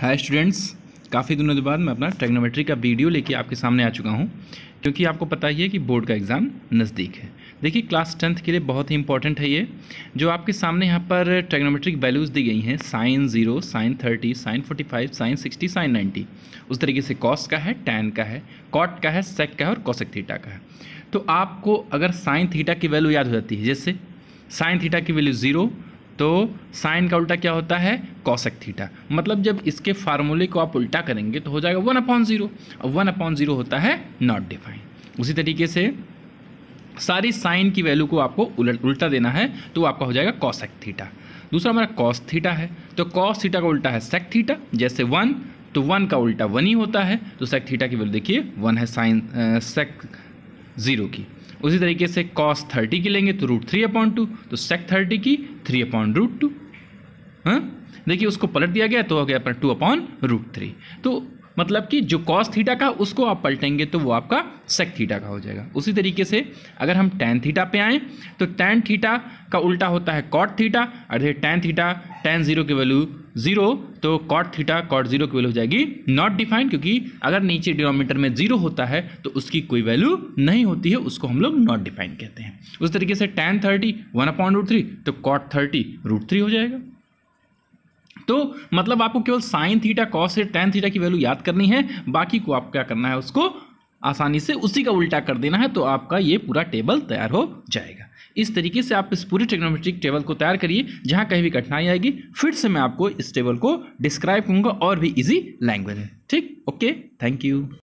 Hi students काफ़ी दिनों के बाद मैं अपना ट्रेग्नोमेट्री का वीडियो लेके आपके सामने आ चुका हूँ क्योंकि आपको पता ही है कि बोर्ड का एग्ज़ाम नज़दीक है देखिए क्लास टेंथ के लिए बहुत ही इंपॉर्टेंट है ये जो आपके सामने यहाँ पर ट्रेग्नोमेट्रिक वैल्यूज़ दी गई हैं sine zero sine thirty sine forty five sine sixty sine ninety उस तरीके से कॉस का है टैन का है कॉट का है सेक का है और कॉसेक थीटा का है तो आपको अगर साइन थीटा की वैल्यू याद हो जाती है जैसे साइन थीटा की वैल्यू ज़ीरो तो साइन का उल्टा क्या होता है कॉसक थीटा मतलब जब इसके फार्मूले को आप उल्टा करेंगे तो हो जाएगा वन अपॉन ज़ीरो और वन अपॉन ज़ीरो होता है नॉट डिफाइन उसी तरीके से सारी साइन की वैल्यू को आपको उल्टा देना है तो आपका हो जाएगा कॉसक थीटा दूसरा हमारा कॉस थीटा है तो कॉस थीटा का उल्टा है सेक थीटा जैसे वन तो वन का उल्टा वन ही होता है तो सेक थीटा की वैल्यू देखिए वन है साइन सेक ज़ीरो की उसी तरीके से कॉस थर्टी की लेंगे तो रूट थ्री अपॉइंट टू तो सेक थर्टी की थ्री अपॉइंट रूट टू हाँ? देखिए उसको पलट दिया गया तो हो गया अपना टू अपॉन रूट थ्री तो मतलब कि जो कॉस थीटा का उसको आप पलटेंगे तो वो आपका सेक थीटा का हो जाएगा उसी तरीके से अगर हम टेन थीटा पे आएँ तो टेन थीटा का उल्टा होता है कॉट थीटा और देखिए टेन थीटा टेन जीरो की वैल्यू जीरो तो कॉट थीटा कॉट जीरो की वैल्यू हो जाएगी नॉट डिफाइंड क्योंकि अगर नीचे डिनोमीटर में जीरो होता है तो उसकी कोई वैल्यू नहीं होती है उसको हम लोग नॉट डिफाइंड कहते हैं उस तरीके से tan thirty one upon root three तो कॉट थर्टी रूट थ्री हो जाएगा तो मतलब आपको केवल साइन थीटा कॉस से टेन थीटा की वैल्यू याद करनी है बाकी को आप क्या करना है उसको आसानी से उसी का उल्टा कर देना है तो आपका ये पूरा टेबल तैयार हो जाएगा इस तरीके से आप इस पूरी ट्रिग्नोमेट्रिक टेबल को तैयार करिए जहाँ कहीं भी कठिनाई आएगी फिर से मैं आपको इस टेबल को डिस्क्राइब करूँगा और भी इजी लैंग्वेज में ठीक ओके थैंक यू